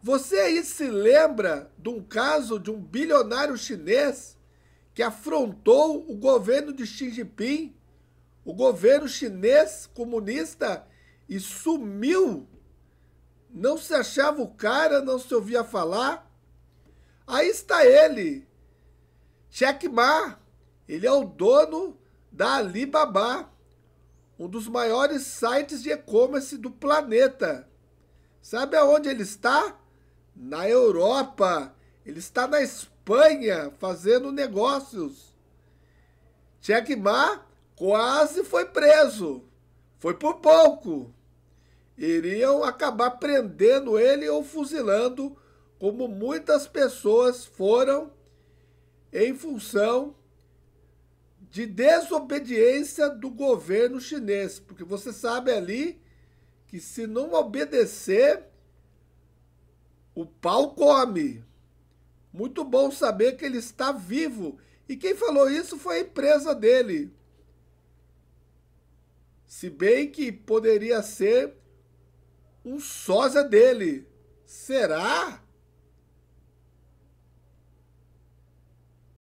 Você aí se lembra de um caso de um bilionário chinês que afrontou o governo de Xi Jinping, o governo chinês comunista, e sumiu? Não se achava o cara, não se ouvia falar? Aí está ele, Jack Ma. Ele é o dono da Alibaba, um dos maiores sites de e-commerce do planeta. Sabe aonde ele está? na Europa, ele está na Espanha fazendo negócios. Che Ma quase foi preso, foi por pouco. Iriam acabar prendendo ele ou fuzilando, como muitas pessoas foram em função de desobediência do governo chinês, porque você sabe ali que se não obedecer o pau come. Muito bom saber que ele está vivo. E quem falou isso foi a empresa dele. Se bem que poderia ser um sósia dele. Será?